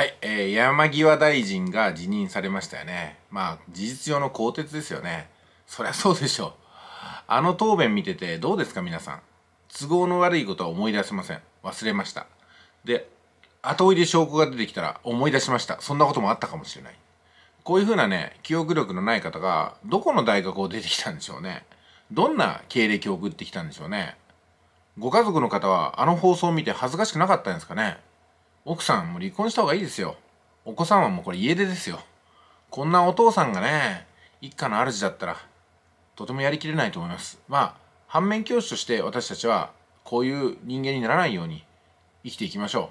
はい、えー、山際大臣が辞任されましたよね。まあ、事実上の更迭ですよね。そりゃそうでしょう。あの答弁見ててどうですか皆さん。都合の悪いことは思い出せません。忘れました。で、後追いで証拠が出てきたら思い出しました。そんなこともあったかもしれない。こういうふうなね、記憶力のない方が、どこの大学を出てきたんでしょうね。どんな経歴を送ってきたんでしょうね。ご家族の方は、あの放送を見て恥ずかしくなかったんですかね。奥さんも離婚した方がいいですよ。お子さんはもうこれ家出ですよ。こんなお父さんがね、一家の主だったら、とてもやりきれないと思います。まあ、反面教師として私たちは、こういう人間にならないように生きていきましょ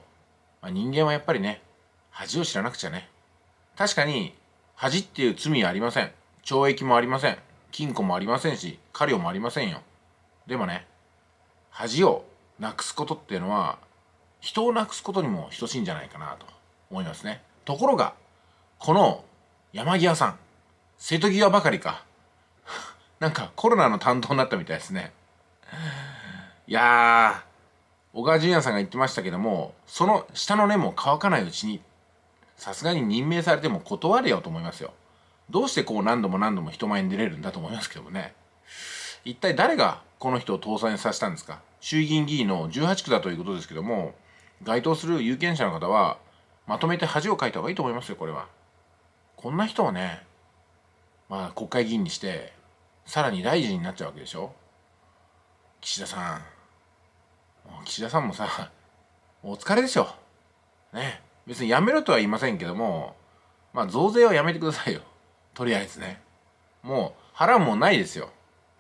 う。まあ、人間はやっぱりね、恥を知らなくちゃね。確かに、恥っていう罪はありません。懲役もありません。金庫もありませんし、狩猟もありませんよ。でもね、恥をなくすことっていうのは、人をなくすことにも等しいんじゃないかなと思いますねところがこの山際さん瀬戸際ばかりか なんかコロナの担当になったみたいですねいやー小川淳也さんが言ってましたけどもその下の根も乾かないうちにさすがに任命されても断れよと思いますよどうしてこう何度も何度も人前に出れるんだと思いますけどもね一体誰がこの人を倒産させたんですか衆議院議員の18区だということですけども該当する有権者の方は、まとめて恥をかいた方がいいと思いますよ、これは。こんな人をね、まあ国会議員にして、さらに大臣になっちゃうわけでしょ岸田さん。岸田さんもさ、お疲れでしょ。ね。別にやめろとは言いませんけども、まあ増税はやめてくださいよ。とりあえずね。もう腹もないですよ。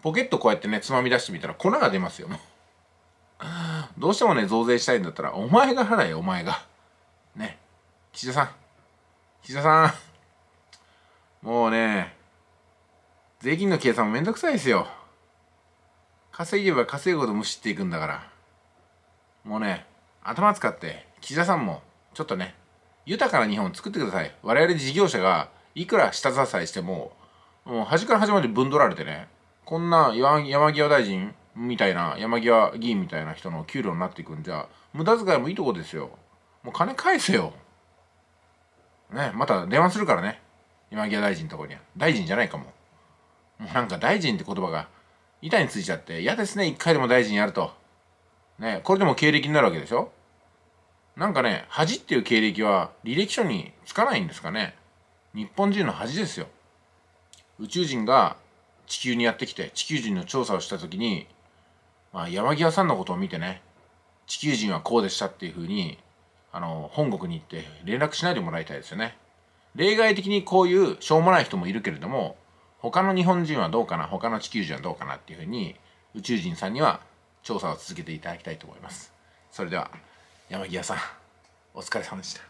ポケットこうやってね、つまみ出してみたら粉が出ますよ、もう。どうしてもね、増税したいんだったら、お前が払え、お前が。ね。岸田さん。岸田さん。もうね、税金の計算もめんどくさいですよ。稼げば稼ぐほど視しっていくんだから。もうね、頭使って、岸田さんも、ちょっとね、豊かな日本を作ってください。我々事業者が、いくら下支えしても、もう端から端までぶんどられてね、こんな山際大臣、みたいな山際議員みたいな人の給料になっていくんじゃ無駄遣いもいいとこですよもう金返せよねまた電話するからね山際大臣のとこには大臣じゃないかももうなんか大臣って言葉が板についちゃって嫌ですね一回でも大臣やるとねこれでも経歴になるわけでしょなんかね恥っていう経歴は履歴書につかないんですかね日本人の恥ですよ宇宙人が地球にやってきて地球人の調査をした時にまあ、山際さんのことを見てね地球人はこうでしたっていうふうにあの本国に行って連絡しないでもらいたいですよね例外的にこういうしょうもない人もいるけれども他の日本人はどうかな他の地球人はどうかなっていうふうに宇宙人さんには調査を続けていただきたいと思いますそれでは山際さんお疲れ様でした